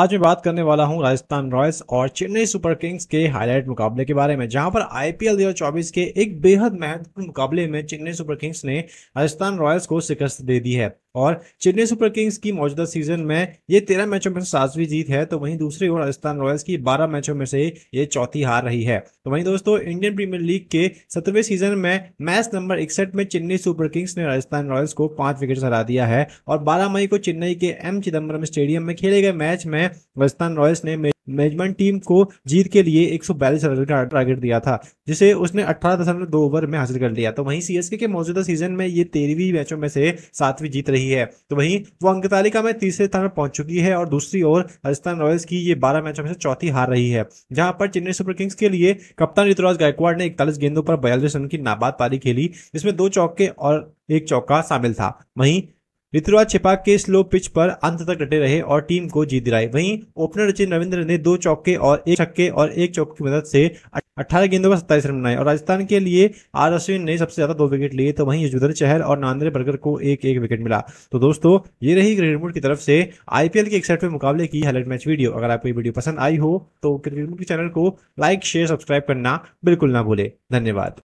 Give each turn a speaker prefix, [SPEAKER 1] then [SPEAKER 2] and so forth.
[SPEAKER 1] आज मैं बात करने वाला हूं राजस्थान रॉयल्स और चेन्नई सुपर किंग्स के हाईलाइट मुकाबले के बारे में जहां पर आईपीएल 2024 के एक बेहद महत्वपूर्ण मुकाबले में चेन्नई सुपर किंग्स ने राजस्थान रॉयल्स को शिकस्त दे दी है और चेन्नई सुपर किंग्स की मौजूदा सीजन में ये तेरह मैचों में से सातवीं जीत है तो वहीं दूसरी ओर राजस्थान रॉयल्स की बारह मैचों में से ये चौथी हार रही है तो वहीं दोस्तों इंडियन प्रीमियर लीग के सत्रहवें सीजन में मैच नंबर इकसठ में चेन्नई सुपर किंग्स ने राजस्थान रॉयल्स को पांच विकेट हरा दिया है और बारह मई को चेन्नई के एम चिदम्बरम स्टेडियम में खेले गए मैच में राजस्थान रॉयल्स ने मैनेजमेंट टीम को जीत के लिए एक रन का टारगेट दिया था जिसे उसने अठारह दशमलव दो ओवर में हासिल कर लिया तो वहीं सीएसके के मौजूदा सीजन में ये तेरहवीं मैचों में से सातवीं जीत रही है तो वहीं वो अंक तालिका में तीसरे स्थान पर पहुंच चुकी है और दूसरी ओर राजस्थान रॉयल्स की ये बारह मैचों में से चौथी हार रही है जहां पर चेन्नई सुपर किंग्स के लिए कप्तान ऋतुराज गायकवाड़ ने इकतालीस गेंदों पर बयालीस रन की नाबाद पारी खेली जिसमें दो चौके और एक चौका शामिल था वहीं ऋतुराज छिपाक के स्लो पिच पर अंत तक डटे रहे और टीम को जीत दिलाई वहीं ओपनर रचिन रविंद्र ने दो चौके और एक छक्के और एक चौक की मदद से 18 गेंदों पर सत्ताईस रन बनाए और राजस्थान के लिए आर अश्विन ने सबसे ज्यादा दो विकेट लिए तो वहीं युजुधर चहल और नांद्रे बर्गर को एक एक विकेट मिला तो दोस्तों ये रही क्रिकेट रिमोट की तरफ से आईपीएल के इकसठवें मुकाबले की हाईलाइट मैच वीडियो अगर आपको ये वीडियो पसंद आई हो तो क्रिकेट रिमोट के चैनल को लाइक शेयर सब्सक्राइब करना बिल्कुल ना भूले धन्यवाद